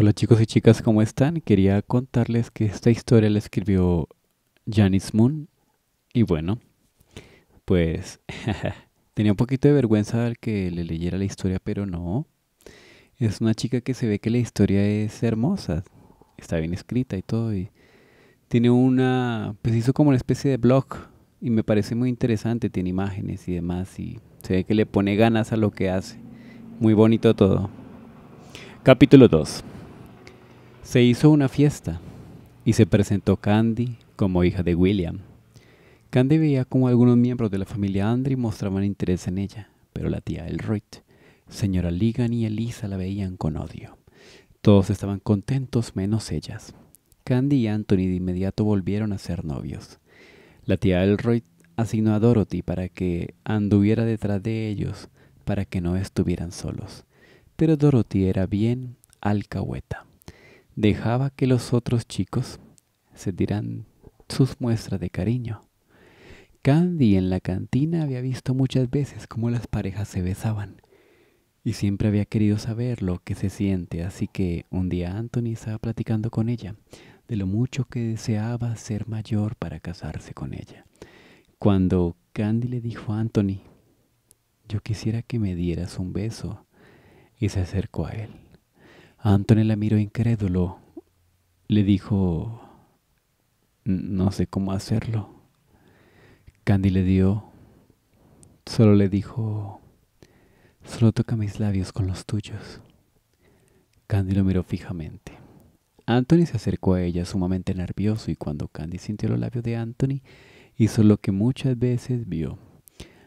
Hola chicos y chicas, ¿cómo están? Quería contarles que esta historia la escribió Janice Moon y bueno, pues tenía un poquito de vergüenza al que le leyera la historia, pero no. Es una chica que se ve que la historia es hermosa, está bien escrita y todo y tiene una, pues hizo como una especie de blog y me parece muy interesante, tiene imágenes y demás y se ve que le pone ganas a lo que hace. Muy bonito todo. Capítulo 2. Se hizo una fiesta y se presentó Candy como hija de William. Candy veía como algunos miembros de la familia Andry mostraban interés en ella, pero la tía Elroyd, señora Ligan y Elisa la veían con odio. Todos estaban contentos menos ellas. Candy y Anthony de inmediato volvieron a ser novios. La tía Elroyd asignó a Dorothy para que anduviera detrás de ellos para que no estuvieran solos. Pero Dorothy era bien alcahueta dejaba que los otros chicos se dieran sus muestras de cariño. Candy en la cantina había visto muchas veces cómo las parejas se besaban y siempre había querido saber lo que se siente, así que un día Anthony estaba platicando con ella de lo mucho que deseaba ser mayor para casarse con ella. Cuando Candy le dijo a Anthony, yo quisiera que me dieras un beso, y se acercó a él. Anthony la miró incrédulo. Le dijo, no sé cómo hacerlo. Candy le dio, solo le dijo, solo toca mis labios con los tuyos. Candy lo miró fijamente. Anthony se acercó a ella sumamente nervioso y cuando Candy sintió los labios de Anthony, hizo lo que muchas veces vio,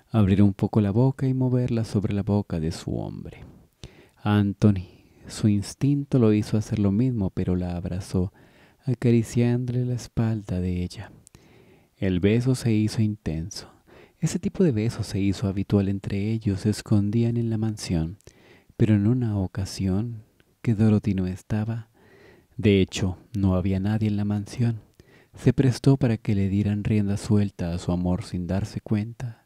abrir un poco la boca y moverla sobre la boca de su hombre. Anthony su instinto lo hizo hacer lo mismo, pero la abrazó, acariciándole la espalda de ella. El beso se hizo intenso. Ese tipo de beso se hizo habitual entre ellos, se escondían en la mansión, pero en una ocasión que Dorothy no estaba, de hecho, no había nadie en la mansión, se prestó para que le dieran rienda suelta a su amor sin darse cuenta.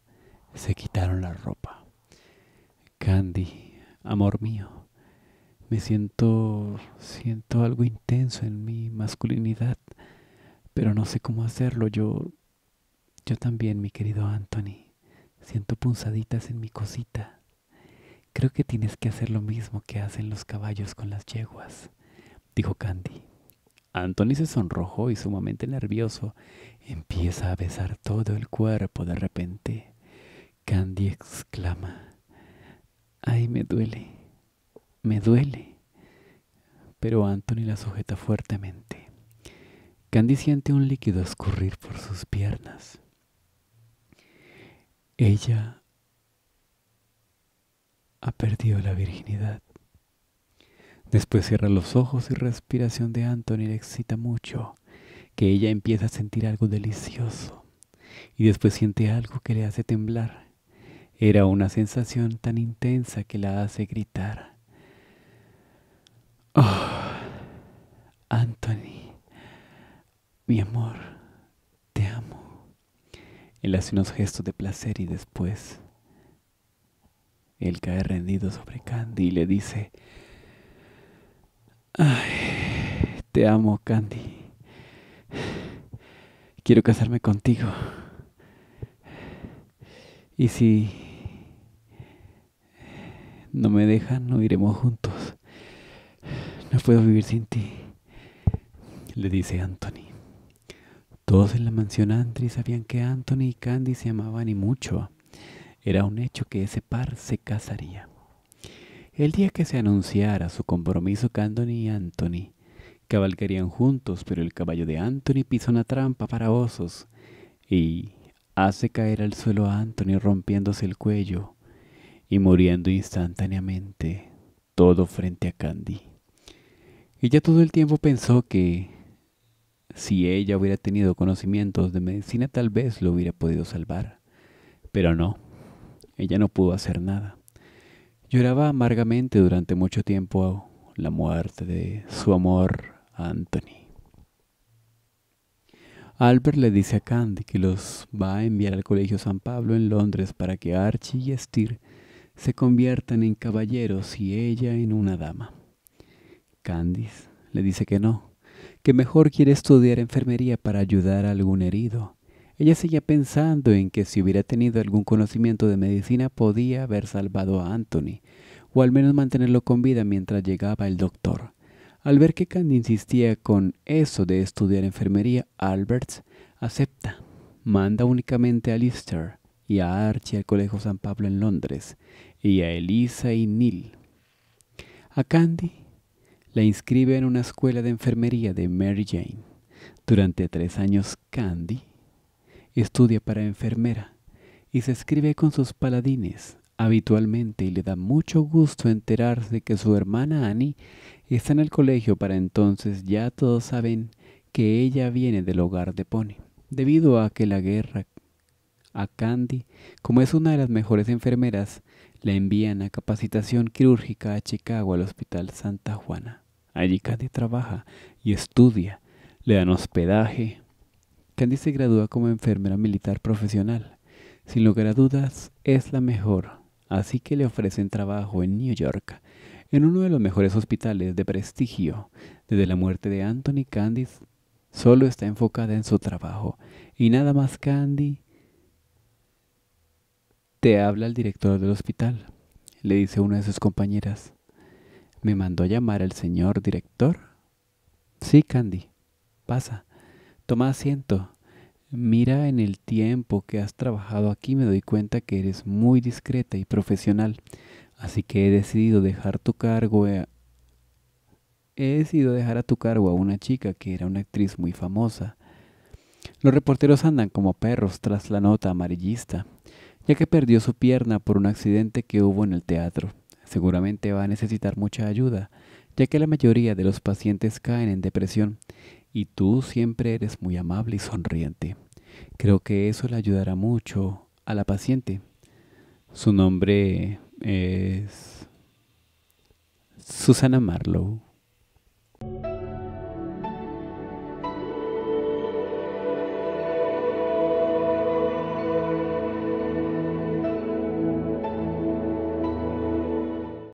Se quitaron la ropa. Candy, amor mío, me siento, siento algo intenso en mi masculinidad, pero no sé cómo hacerlo. Yo, yo también, mi querido Anthony, siento punzaditas en mi cosita. Creo que tienes que hacer lo mismo que hacen los caballos con las yeguas, dijo Candy. Anthony se sonrojó y sumamente nervioso empieza a besar todo el cuerpo de repente. Candy exclama, ¡ay, me duele! Me duele. Pero Anthony la sujeta fuertemente. Candy siente un líquido escurrir por sus piernas. Ella ha perdido la virginidad. Después cierra los ojos y respiración de Anthony le excita mucho, que ella empieza a sentir algo delicioso y después siente algo que le hace temblar. Era una sensación tan intensa que la hace gritar. Mi amor, te amo. Él hace unos gestos de placer y después él cae rendido sobre Candy y le dice, Ay, te amo, Candy. Quiero casarme contigo. Y si no me dejan, no iremos juntos. No puedo vivir sin ti, le dice Anto. Todos en la mansión Antri sabían que Anthony y Candy se amaban y mucho. Era un hecho que ese par se casaría. El día que se anunciara su compromiso, Candy y Anthony cabalgarían juntos, pero el caballo de Anthony pisa una trampa para osos y hace caer al suelo a Anthony rompiéndose el cuello y muriendo instantáneamente, todo frente a Candy. Ella todo el tiempo pensó que si ella hubiera tenido conocimientos de medicina tal vez lo hubiera podido salvar. Pero no, ella no pudo hacer nada. Lloraba amargamente durante mucho tiempo la muerte de su amor Anthony. Albert le dice a Candy que los va a enviar al Colegio San Pablo en Londres para que Archie y Stir se conviertan en caballeros y ella en una dama. Candice le dice que no, que mejor quiere estudiar enfermería para ayudar a algún herido. Ella seguía pensando en que si hubiera tenido algún conocimiento de medicina podía haber salvado a Anthony, o al menos mantenerlo con vida mientras llegaba el doctor. Al ver que Candy insistía con eso de estudiar enfermería, Albert acepta. Manda únicamente a Lister y a Archie al Colegio San Pablo en Londres, y a Elisa y Neil. A Candy la inscribe en una escuela de enfermería de Mary Jane. Durante tres años, Candy estudia para enfermera y se escribe con sus paladines habitualmente y le da mucho gusto enterarse de que su hermana Annie está en el colegio para entonces ya todos saben que ella viene del hogar de Pony. Debido a que la guerra a Candy, como es una de las mejores enfermeras, la envían a capacitación quirúrgica a Chicago al Hospital Santa Juana. Allí Candy trabaja y estudia, le dan hospedaje. Candy se gradúa como enfermera militar profesional. Sin lugar a dudas, es la mejor, así que le ofrecen trabajo en New York, en uno de los mejores hospitales de prestigio. Desde la muerte de Anthony Candy solo está enfocada en su trabajo. Y nada más Candy te habla el director del hospital, le dice una de sus compañeras. Me mandó a llamar el señor director. Sí, Candy. Pasa. Toma asiento. Mira en el tiempo que has trabajado aquí me doy cuenta que eres muy discreta y profesional. Así que he decidido dejar tu cargo He decidido dejar a tu cargo a una chica que era una actriz muy famosa. Los reporteros andan como perros tras la nota amarillista, ya que perdió su pierna por un accidente que hubo en el teatro seguramente va a necesitar mucha ayuda, ya que la mayoría de los pacientes caen en depresión y tú siempre eres muy amable y sonriente. Creo que eso le ayudará mucho a la paciente. Su nombre es Susana Marlowe.